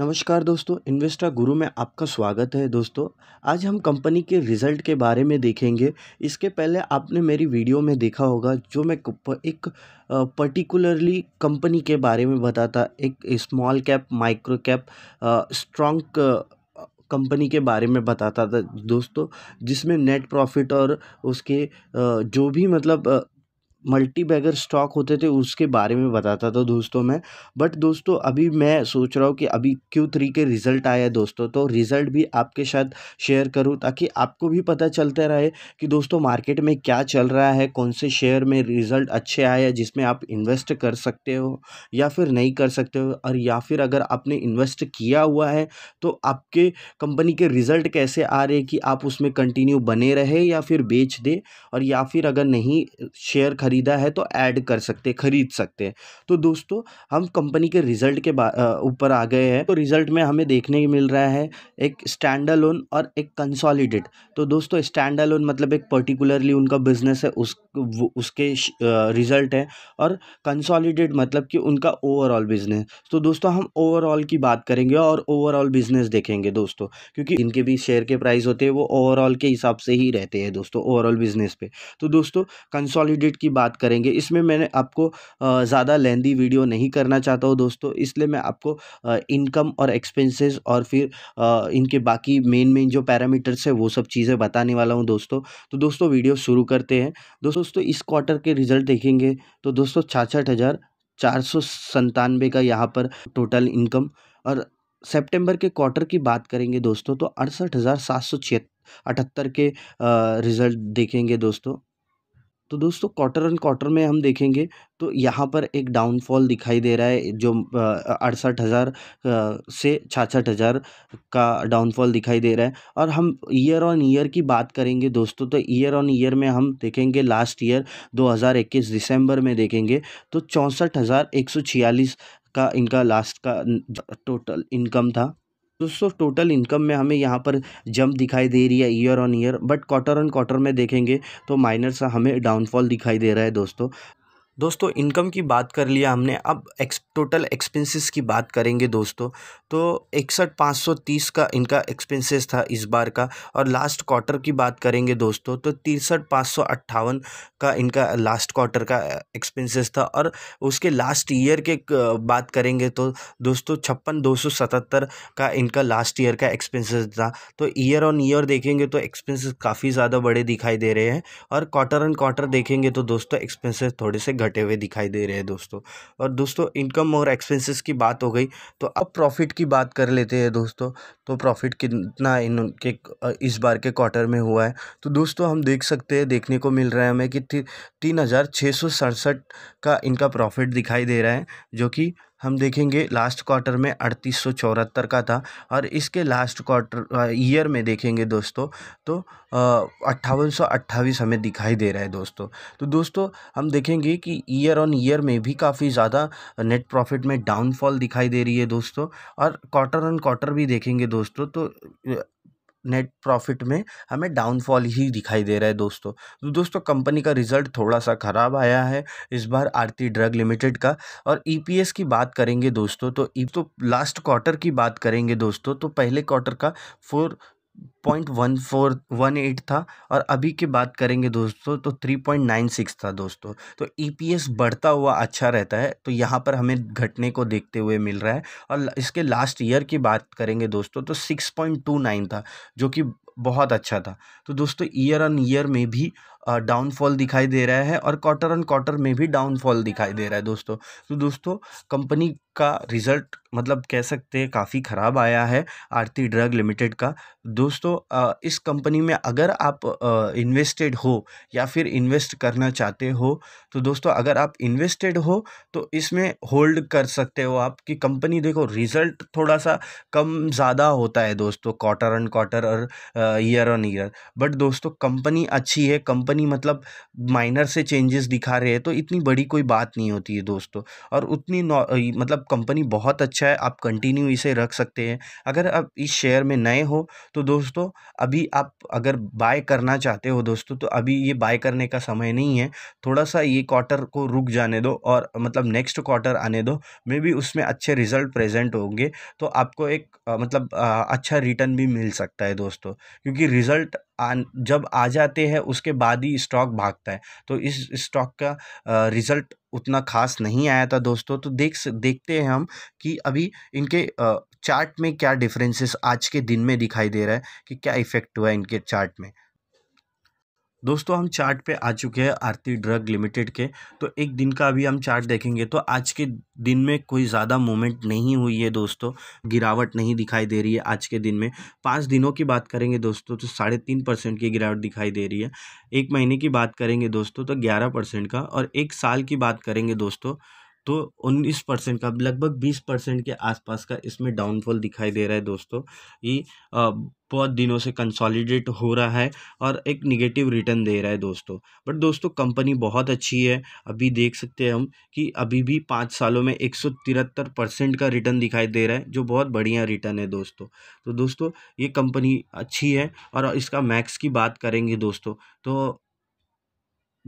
नमस्कार दोस्तों इन्वेस्टा गुरु में आपका स्वागत है दोस्तों आज हम कंपनी के रिजल्ट के बारे में देखेंगे इसके पहले आपने मेरी वीडियो में देखा होगा जो मैं एक पर्टिकुलरली कंपनी के बारे में बताता एक small cap micro cap strong company के बारे में बताता था दोस्तों जिसमें नेट प्रॉफिट और उसके जो भी मतलब मल्टी बैगर स्टॉक होते थे उसके बारे में बताता था दोस्तों मैं बट दोस्तों अभी मैं सोच रहा हूँ कि अभी क्यू थ्री के रिज़ल्ट आया है दोस्तों तो रिज़ल्ट भी आपके साथ शेयर करूँ ताकि आपको भी पता चलता रहे कि दोस्तों मार्केट में क्या चल रहा है कौन से शेयर में रिज़ल्ट अच्छे आए हैं जिसमें आप इन्वेस्ट कर सकते हो या फिर नहीं कर सकते हो और या फिर अगर आपने इन्वेस्ट किया हुआ है तो आपके कंपनी के रिज़ल्ट कैसे आ रहे कि आप उसमें कंटिन्यू बने रहे या फिर बेच दे और या फिर अगर नहीं शेयर खरीद ख़रीदा है तो ऐड कर सकते ख़रीद सकते हैं तो दोस्तों हम कंपनी के रिज़ल्ट के ऊपर आ गए हैं तो रिज़ल्ट में हमें देखने को मिल रहा है एक स्टैंड और एक कंसॉलिडेट तो दोस्तों स्टैंड मतलब एक पर्टिकुलरली उनका बिज़नेस है उस वो उसके रिज़ल्ट हैं और कंसोलिडेट मतलब कि उनका ओवरऑल बिज़नेस तो दोस्तों हम ओवरऑल की बात करेंगे और ओवरऑल बिज़नेस देखेंगे दोस्तों क्योंकि इनके भी शेयर के प्राइस होते हैं वो ओवरऑल के हिसाब से ही रहते हैं दोस्तों ओवरऑल बिज़नेस पे तो दोस्तों कंसोलिडेट की बात करेंगे इसमें मैंने आपको ज़्यादा लेंदी वीडियो नहीं करना चाहता हूँ दोस्तों इसलिए मैं आपको इनकम और एक्सपेंसिस और फिर इनके बाकी मेन मेन जो पैरामीटर्स है वो सब चीज़ें बताने वाला हूँ दोस्तों तो दोस्तों वीडियो शुरू करते हैं दोस्तों दोस्तों इस क्वार्टर के रिजल्ट देखेंगे तो दोस्तों छाछठ हज़ार चार सौ संतानवे का यहाँ पर टोटल इनकम और सितंबर के क्वार्टर की बात करेंगे दोस्तों तो अड़सठ हज़ार सात सौ छिहत्तर अठहत्तर के रिज़ल्ट देखेंगे दोस्तों तो दोस्तों क्वार्टर ऑन क्वार्टर में हम देखेंगे तो यहाँ पर एक डाउनफॉल दिखाई दे रहा है जो अड़सठ हज़ार से छाछठ हज़ार का डाउनफॉल दिखाई दे रहा है और हम ईयर ऑन ईयर की बात करेंगे दोस्तों तो ईयर ऑन ईयर में हम देखेंगे लास्ट ईयर 2021 दिसंबर में देखेंगे तो चौंसठ हज़ार एक सौ छियालीस का इनका लास्ट का टोटल इनकम था दोस्तों टोटल इनकम में हमें यहाँ पर जंप दिखाई दे रही है year on year but quarter on quarter में देखेंगे तो माइनर सा हमें डाउनफॉल दिखाई दे रहा है दोस्तों दोस्तों इनकम की बात कर लिया हमने अब एक्स टोटल एक्सपेंसेस की बात करेंगे दोस्तों तो इकसठ पाँच सौ तीस का इनका एक्सपेंसेस था इस बार का और लास्ट क्वार्टर की बात करेंगे दोस्तों तो तिरसठ पाँच सौ अट्ठावन का इनका लास्ट क्वार्टर का एक्सपेंसेस था और उसके लास्ट ईयर के बात करेंगे तो दोस्तों छप्पन दो सौ सतहत्तर का इनका लास्ट ईयर का एक्सपेंसेस था तो ईयर ऑन ईयर देखेंगे तो एक्सपेंसेस काफ़ी ज़्यादा बड़े दिखाई दे रहे हैं और क्वार्टर ऑन क्वार्टर देखेंगे तो दोस्तों एक्सपेंसेस थोड़े से घट घटे हुए दिखाई दे रहे हैं दोस्तों और दोस्तों इनकम और एक्सपेंसेस की बात हो गई तो अब प्रॉफिट की बात कर लेते हैं दोस्तों तो प्रॉफिट कितना इनके इस बार के क्वार्टर में हुआ है तो दोस्तों हम देख सकते हैं देखने को मिल रहा है हमें कि तीन हज़ार छः सौ सड़सठ का इनका प्रॉफिट दिखाई दे रहा है जो कि हम देखेंगे लास्ट क्वार्टर में अड़तीस सौ चौहत्तर का था और इसके लास्ट क्वार्टर ईयर में देखेंगे दोस्तों तो अट्ठावन सौ अट्ठावीस हमें दिखाई दे रहा है दोस्तों तो दोस्तों हम देखेंगे कि ईयर ऑन ईयर में भी काफ़ी ज़्यादा नेट प्रॉफिट में डाउनफॉल दिखाई दे रही है दोस्तों और क्वार्टर ऑन क्वार्टर भी देखेंगे दोस्तों तो नेट प्रॉफिट में हमें डाउनफॉल ही दिखाई दे रहा है दोस्तों तो दोस्तों कंपनी का रिजल्ट थोड़ा सा ख़राब आया है इस बार आरती ड्रग लिमिटेड का और ईपीएस e की बात करेंगे दोस्तों तो ई e तो लास्ट क्वार्टर की बात करेंगे दोस्तों तो पहले क्वार्टर का four point one four one eight था और अभी की बात करेंगे दोस्तों तो थ्री पॉइंट नाइन सिक्स था दोस्तों तो ईपीएस e बढ़ता हुआ अच्छा रहता है तो यहाँ पर हमें घटने को देखते हुए मिल रहा है और इसके लास्ट ईयर की बात करेंगे दोस्तों तो सिक्स पॉइंट टू नाइन था जो कि बहुत अच्छा था तो दोस्तों ईयर ऑन ईयर में भी डाउनफॉल दिखाई दे रहा है और क्वार्टर ऑन क्वार्टर में भी डाउनफॉल दिखाई दे रहा है दोस्तों तो दोस्तों कंपनी का रिज़ल्ट मतलब कह सकते हैं काफ़ी ख़राब आया है आरती ड्रग लिमिटेड का दोस्तों इस कंपनी में अगर आप इन्वेस्टेड हो या फिर इन्वेस्ट करना चाहते हो तो दोस्तों अगर आप इन्वेस्टेड हो तो इसमें होल्ड कर सकते हो आप कि कंपनी देखो रिज़ल्ट थोड़ा सा कम ज़्यादा होता है दोस्तों क्वार्टर ऑन क्वार्टर और ईयर ऑन ईयर बट दोस्तों कंपनी अच्छी है कंपनी कंपनी मतलब माइनर से चेंजेस दिखा रहे हैं तो इतनी बड़ी कोई बात नहीं होती है दोस्तों और उतनी मतलब कंपनी बहुत अच्छा है आप कंटिन्यू इसे रख सकते हैं अगर आप इस शेयर में नए हो तो दोस्तों अभी आप अगर बाय करना चाहते हो दोस्तों तो अभी ये बाय करने का समय नहीं है थोड़ा सा ये क्वार्टर को रुक जाने दो और मतलब नेक्स्ट क्वार्टर आने दो मे भी उसमें अच्छे रिजल्ट प्रेजेंट होंगे तो आपको एक मतलब अच्छा रिटर्न भी मिल सकता है दोस्तों क्योंकि रिजल्ट जब आ जाते हैं उसके बाद ही स्टॉक भागता है तो इस स्टॉक का रिज़ल्ट उतना खास नहीं आया था दोस्तों तो देख देखते हैं हम कि अभी इनके चार्ट में क्या डिफरेंसेस आज के दिन में दिखाई दे रहा है कि क्या इफ़ेक्ट हुआ है इनके चार्ट में दोस्तों हम चार्ट पे आ चुके हैं आरती ड्रग लिमिटेड के तो एक दिन का अभी हम चार्ट देखेंगे तो आज के दिन में कोई ज़्यादा मूवमेंट नहीं हुई है दोस्तों गिरावट नहीं दिखाई दे रही है आज के दिन में पाँच दिनों की बात करेंगे दोस्तों तो साढ़े तीन परसेंट की गिरावट दिखाई दे रही है एक महीने की बात करेंगे दोस्तों तो ग्यारह परसेंट का और एक साल की बात करेंगे दोस्तों तो 19 परसेंट का लगभग 20 परसेंट के आसपास का इसमें डाउनफॉल दिखाई दे रहा है दोस्तों ये बहुत दिनों से कंसोलिडेट हो रहा है और एक निगेटिव रिटर्न दे रहा है दोस्तों बट दोस्तों कंपनी बहुत अच्छी है अभी देख सकते हैं हम कि अभी भी पाँच सालों में एक परसेंट का रिटर्न दिखाई दे रहा है जो बहुत बढ़िया रिटर्न है दोस्तों तो दोस्तों ये कंपनी अच्छी है और इसका मैक्स की बात करेंगे दोस्तों तो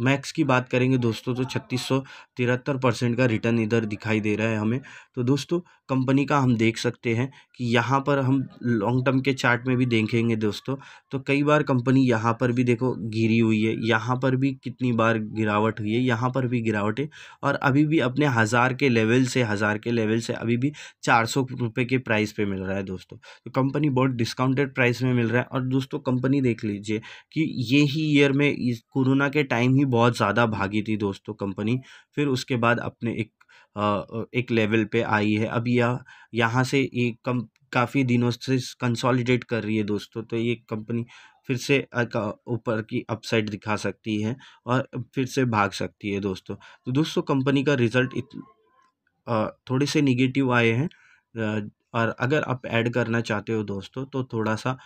मैक्स की बात करेंगे दोस्तों तो छत्तीस सौ तिहत्तर परसेंट का रिटर्न इधर दिखाई दे रहा है हमें तो दोस्तों कंपनी का हम देख सकते हैं कि यहाँ पर हम लॉन्ग टर्म के चार्ट में भी देखेंगे दोस्तों तो कई बार कंपनी यहाँ पर भी देखो गिरी हुई है यहाँ पर भी कितनी बार गिरावट हुई है यहाँ पर भी गिरावट है और अभी भी अपने हज़ार के लेवल से हज़ार के लेवल से अभी भी चार सौ रुपये के प्राइस पर मिल रहा है दोस्तों तो कंपनी बहुत डिस्काउंटेड प्राइस में मिल रहा है और दोस्तों कंपनी देख लीजिए कि ये ही ईयर में कोरोना के टाइम ही ही बहुत ज़्यादा भागी थी दोस्तों कंपनी फिर उसके बाद अपने एक एक लेवल पे आई है अब यह यहाँ से ये कम काफ़ी दिनों से कंसोलिडेट कर रही है दोस्तों तो ये कंपनी फिर से ऊपर की अपसाइड दिखा सकती है और फिर से भाग सकती है दोस्तों तो दोस्तों कंपनी का रिज़ल्ट थोड़े से निगेटिव आए हैं और अगर आप ऐड करना चाहते हो दोस्तों तो थोड़ा सा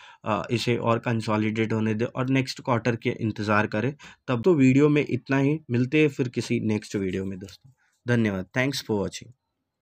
इसे और कंसॉलिडेट होने दें और नेक्स्ट क्वार्टर के इंतज़ार करें तब तो वीडियो में इतना ही मिलते हैं फिर किसी नेक्स्ट वीडियो में दोस्तों धन्यवाद थैंक्स फॉर वॉचिंग